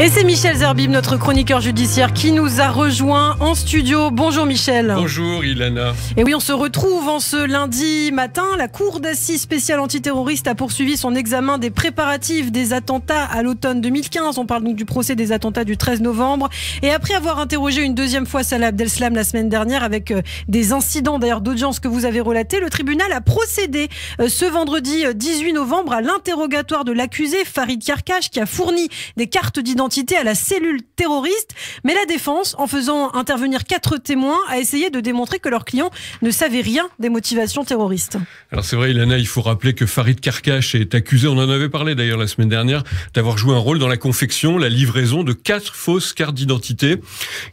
Et c'est Michel Zerbib, notre chroniqueur judiciaire, qui nous a rejoint en studio. Bonjour Michel. Bonjour Ilana. Et oui, on se retrouve en ce lundi matin. La Cour d'assises spéciale antiterroriste a poursuivi son examen des préparatifs des attentats à l'automne 2015. On parle donc du procès des attentats du 13 novembre. Et après avoir interrogé une deuxième fois Salah Abdeslam la semaine dernière avec euh, des incidents d'ailleurs d'audience que vous avez relatés, le tribunal a procédé euh, ce vendredi 18 euh, novembre à l'interrogatoire de l'accusé Farid Karkash qui a fourni des cartes d'identité à la cellule terroriste, mais la défense, en faisant intervenir quatre témoins, a essayé de démontrer que leur client ne savait rien des motivations terroristes. Alors c'est vrai, Ilana, il faut rappeler que Farid Karkash est accusé, on en avait parlé d'ailleurs la semaine dernière, d'avoir joué un rôle dans la confection, la livraison de quatre fausses cartes d'identité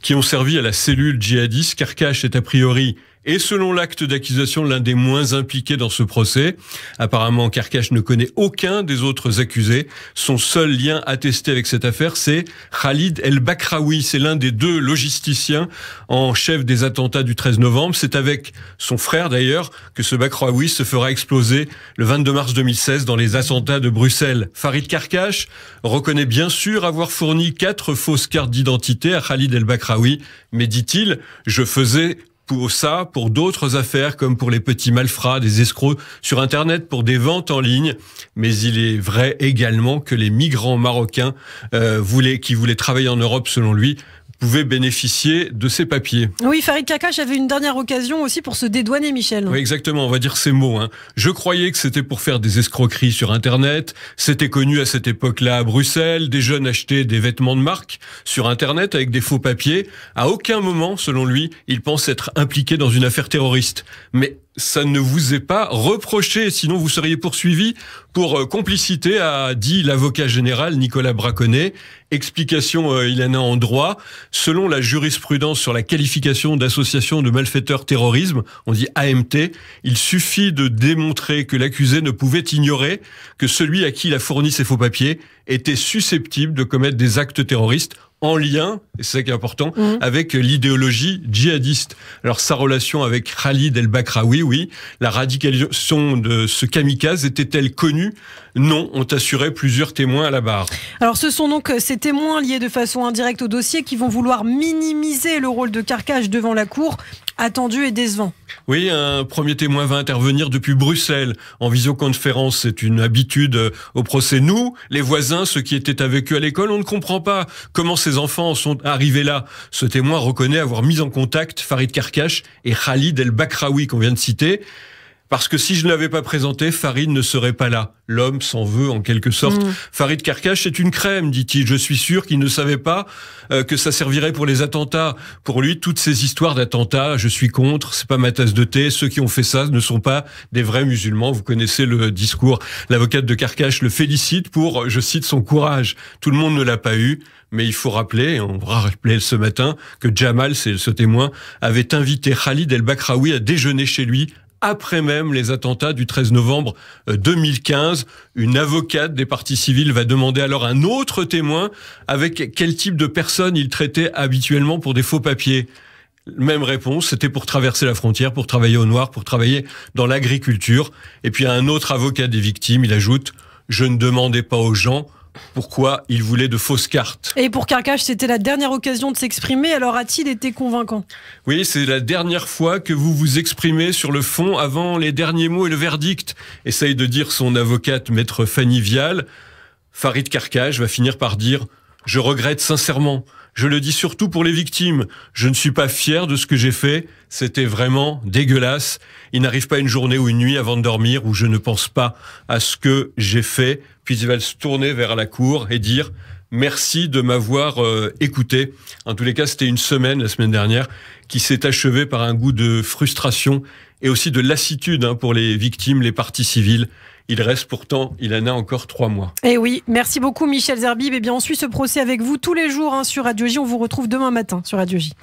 qui ont servi à la cellule djihadiste. Karkash est a priori et selon l'acte d'accusation, l'un des moins impliqués dans ce procès, apparemment Karkash ne connaît aucun des autres accusés. Son seul lien attesté avec cette affaire, c'est Khalid El Bakraoui. C'est l'un des deux logisticiens en chef des attentats du 13 novembre. C'est avec son frère d'ailleurs que ce Bakraoui se fera exploser le 22 mars 2016 dans les attentats de Bruxelles. Farid Karkash reconnaît bien sûr avoir fourni quatre fausses cartes d'identité à Khalid El Bakraoui, mais dit-il, je faisais pour ça, pour d'autres affaires comme pour les petits malfrats, des escrocs sur Internet, pour des ventes en ligne. Mais il est vrai également que les migrants marocains euh, voulaient, qui voulaient travailler en Europe, selon lui, pouvaient bénéficier de ces papiers. Oui, Farid Kakash avait une dernière occasion aussi pour se dédouaner, Michel. Oui, exactement, on va dire ces mots. Hein. Je croyais que c'était pour faire des escroqueries sur Internet. C'était connu à cette époque-là à Bruxelles. Des jeunes achetaient des vêtements de marque sur Internet avec des faux papiers. À aucun moment, selon lui, il pense être impliqué dans une affaire terroriste. Mais ça ne vous est pas reproché, sinon vous seriez poursuivi pour euh, complicité, a dit l'avocat général Nicolas Braconnet. Explication, euh, il en a en droit. Selon la jurisprudence sur la qualification d'association de malfaiteurs terrorisme, on dit AMT, il suffit de démontrer que l'accusé ne pouvait ignorer que celui à qui il a fourni ses faux papiers était susceptible de commettre des actes terroristes en lien, et c'est ça qui est important, mmh. avec l'idéologie djihadiste. Alors sa relation avec Khalid el-Bakraoui, oui, la radicalisation de ce kamikaze était-elle connue Non, ont assuré plusieurs témoins à la barre. Alors ce sont donc euh, ces témoins liés de façon indirecte au dossier qui vont vouloir minimiser le rôle de Carcage devant la cour attendu et décevant. Oui, un premier témoin va intervenir depuis Bruxelles en visioconférence. C'est une habitude euh, au procès. Nous, les voisins, ceux qui étaient avec eux à l'école, on ne comprend pas comment ces enfants sont arrivés là. Ce témoin reconnaît avoir mis en contact Farid Karkash et Khalid El Bakraoui qu'on vient de citer. Parce que si je ne l'avais pas présenté, Farid ne serait pas là. L'homme s'en veut en quelque sorte. Mm. Farid Karkash c'est une crème, dit-il. Je suis sûr qu'il ne savait pas euh, que ça servirait pour les attentats. Pour lui, toutes ces histoires d'attentats, je suis contre, c'est pas ma tasse de thé. Ceux qui ont fait ça ne sont pas des vrais musulmans. Vous connaissez le discours. L'avocate de Karkash le félicite pour, je cite, son courage. Tout le monde ne l'a pas eu. Mais il faut rappeler, on va rappeler ce matin, que Jamal, c'est ce témoin, avait invité Khalid El-Bakraoui à déjeuner chez lui après même les attentats du 13 novembre 2015. Euh, Une avocate des partis civils va demander alors un autre témoin avec quel type de personnes il traitait habituellement pour des faux papiers. Même réponse, c'était pour traverser la frontière, pour travailler au noir, pour travailler dans l'agriculture. Et puis un autre avocat des victimes, il ajoute, je ne demandais pas aux gens pourquoi il voulait de fausses cartes. Et pour Carcage, c'était la dernière occasion de s'exprimer, alors a-t-il été convaincant Oui, c'est la dernière fois que vous vous exprimez sur le fond avant les derniers mots et le verdict, essaye de dire son avocate maître Fanny Vial. Farid Carcage va finir par dire je regrette sincèrement. Je le dis surtout pour les victimes. Je ne suis pas fier de ce que j'ai fait. C'était vraiment dégueulasse. Il n'arrive pas une journée ou une nuit avant de dormir où je ne pense pas à ce que j'ai fait. Puis ils va se tourner vers la cour et dire Merci de m'avoir euh, écouté. En tous les cas, c'était une semaine, la semaine dernière, qui s'est achevée par un goût de frustration et aussi de lassitude hein, pour les victimes, les parties civiles. Il reste pourtant, il en a encore trois mois. Eh oui, merci beaucoup Michel Zerbib. Eh bien, on suit ce procès avec vous tous les jours hein, sur Radio J. On vous retrouve demain matin sur Radio J.